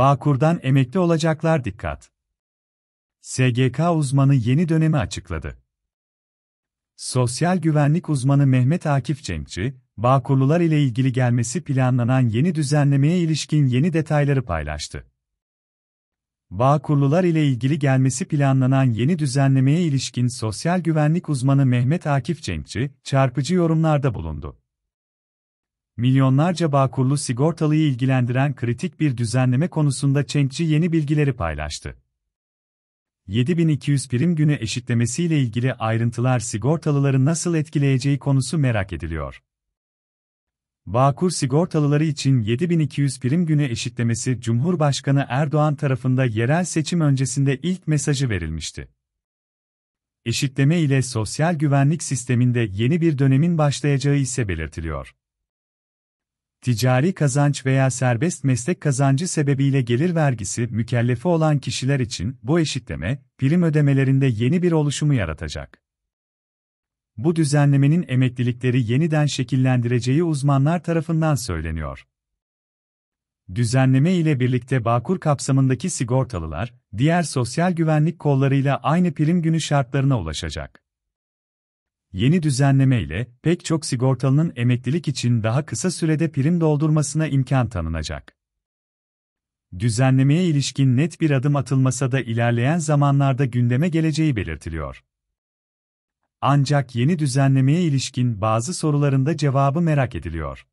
Bağkur'dan emekli olacaklar dikkat. SGK uzmanı yeni dönemi açıkladı. Sosyal güvenlik uzmanı Mehmet Akif Cenkçi, Bağkurlular ile ilgili gelmesi planlanan yeni düzenlemeye ilişkin yeni detayları paylaştı. Bağkurlular ile ilgili gelmesi planlanan yeni düzenlemeye ilişkin sosyal güvenlik uzmanı Mehmet Akif Cenkçi, çarpıcı yorumlarda bulundu milyonlarca Bağkurlu sigortalıyı ilgilendiren kritik bir düzenleme konusunda Çenkçi yeni bilgileri paylaştı. 7200 prim günü eşitlemesiyle ilgili ayrıntılar sigortalıları nasıl etkileyeceği konusu merak ediliyor. Bağkur sigortalıları için 7200 prim günü eşitlemesi Cumhurbaşkanı Erdoğan tarafında yerel seçim öncesinde ilk mesajı verilmişti. Eşitleme ile sosyal güvenlik sisteminde yeni bir dönemin başlayacağı ise belirtiliyor ticari kazanç veya serbest meslek kazancı sebebiyle gelir vergisi mükellefi olan kişiler için bu eşitleme, prim ödemelerinde yeni bir oluşumu yaratacak. Bu düzenlemenin emeklilikleri yeniden şekillendireceği uzmanlar tarafından söyleniyor. Düzenleme ile birlikte Bağkur kapsamındaki sigortalılar, diğer sosyal güvenlik kollarıyla aynı prim günü şartlarına ulaşacak. Yeni düzenleme ile pek çok sigortalının emeklilik için daha kısa sürede prim doldurmasına imkan tanınacak. Düzenlemeye ilişkin net bir adım atılmasa da ilerleyen zamanlarda gündeme geleceği belirtiliyor. Ancak yeni düzenlemeye ilişkin bazı sorularında cevabı merak ediliyor.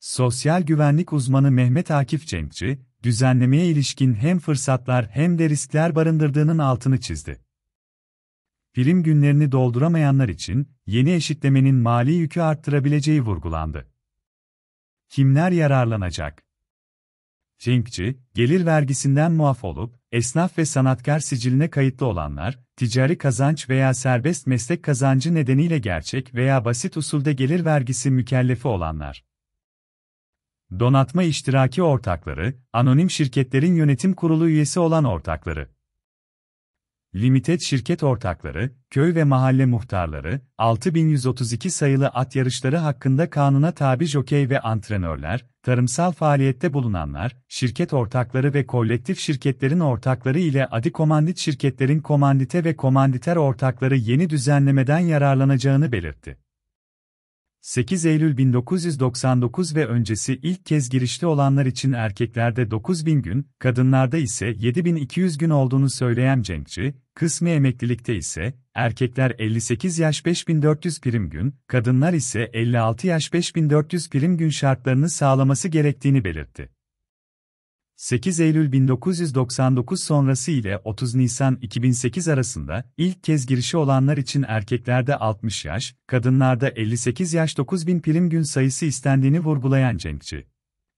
Sosyal güvenlik uzmanı Mehmet Akif Cenkçi, düzenlemeye ilişkin hem fırsatlar hem de riskler barındırdığının altını çizdi prim günlerini dolduramayanlar için yeni eşitlemenin mali yükü arttırabileceği vurgulandı. Kimler yararlanacak? Finkçi, gelir vergisinden muaf olup, esnaf ve sanatkar siciline kayıtlı olanlar, ticari kazanç veya serbest meslek kazancı nedeniyle gerçek veya basit usulde gelir vergisi mükellefi olanlar. Donatma iştiraki ortakları, anonim şirketlerin yönetim kurulu üyesi olan ortakları. Limited şirket ortakları, köy ve mahalle muhtarları, 6132 sayılı at yarışları hakkında kanuna tabi jokey ve antrenörler, tarımsal faaliyette bulunanlar, şirket ortakları ve kolektif şirketlerin ortakları ile adi komandit şirketlerin komandite ve komanditer ortakları yeni düzenlemeden yararlanacağını belirtti. 8 Eylül 1999 ve öncesi ilk kez girişli olanlar için erkeklerde 9000 gün, kadınlarda ise 7200 gün olduğunu söyleyen Cenkçi, kısmi emeklilikte ise erkekler 58 yaş 5400 prim gün, kadınlar ise 56 yaş 5400 prim gün şartlarını sağlaması gerektiğini belirtti. 8 Eylül 1999 sonrası ile 30 Nisan 2008 arasında ilk kez girişi olanlar için erkeklerde 60 yaş, kadınlarda 58 yaş 9000 prim gün sayısı istendiğini vurgulayan Cenkçi.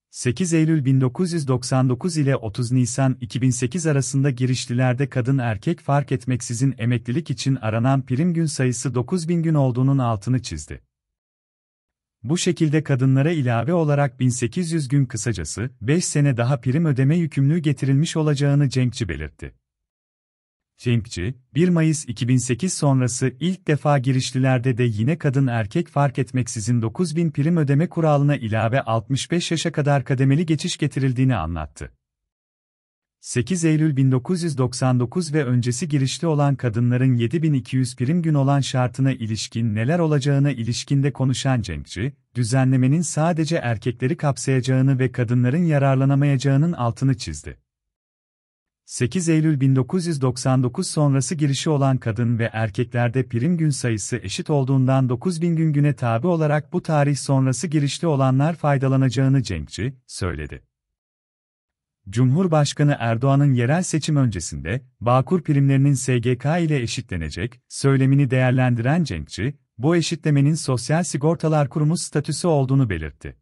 8 Eylül 1999 ile 30 Nisan 2008 arasında girişlilerde kadın erkek fark etmeksizin emeklilik için aranan prim gün sayısı 9000 gün olduğunun altını çizdi. Bu şekilde kadınlara ilave olarak 1800 gün kısacası 5 sene daha prim ödeme yükümlülüğü getirilmiş olacağını Cenkçi belirtti. Cenkçi, 1 Mayıs 2008 sonrası ilk defa girişlilerde de yine kadın erkek fark etmeksizin 9000 prim ödeme kuralına ilave 65 yaşa kadar kademeli geçiş getirildiğini anlattı. 8 Eylül 1999 ve öncesi girişli olan kadınların 7200 prim gün olan şartına ilişkin neler olacağına ilişkinde konuşan Cenkçi, düzenlemenin sadece erkekleri kapsayacağını ve kadınların yararlanamayacağının altını çizdi. 8 Eylül 1999 sonrası girişi olan kadın ve erkeklerde prim gün sayısı eşit olduğundan 9000 gün güne tabi olarak bu tarih sonrası girişli olanlar faydalanacağını Cenkçi söyledi. Cumhurbaşkanı Erdoğan'ın yerel seçim öncesinde Bağkur primlerinin SGK ile eşitlenecek söylemini değerlendiren Cenkçi, bu eşitlemenin Sosyal Sigortalar Kurumu statüsü olduğunu belirtti.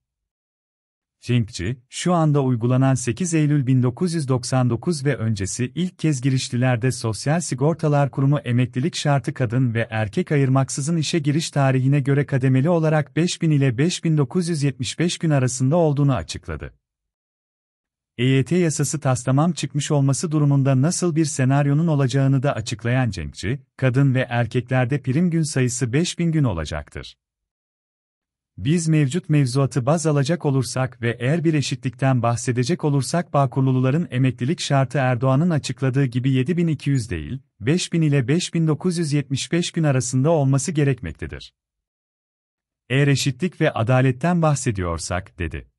Cenkçi, şu anda uygulanan 8 Eylül 1999 ve öncesi ilk kez girişlilerde Sosyal Sigortalar Kurumu emeklilik şartı kadın ve erkek ayırmaksızın işe giriş tarihine göre kademeli olarak 5000 ile 5975 gün arasında olduğunu açıkladı. EYT yasası taslamam çıkmış olması durumunda nasıl bir senaryonun olacağını da açıklayan Cenkçi, kadın ve erkeklerde prim gün sayısı 5000 gün olacaktır. Biz mevcut mevzuatı baz alacak olursak ve eğer bir eşitlikten bahsedecek olursak Bağkurluların emeklilik şartı Erdoğan'ın açıkladığı gibi 7200 değil, 5000 ile 5975 gün arasında olması gerekmektedir. Eğer eşitlik ve adaletten bahsediyorsak, dedi.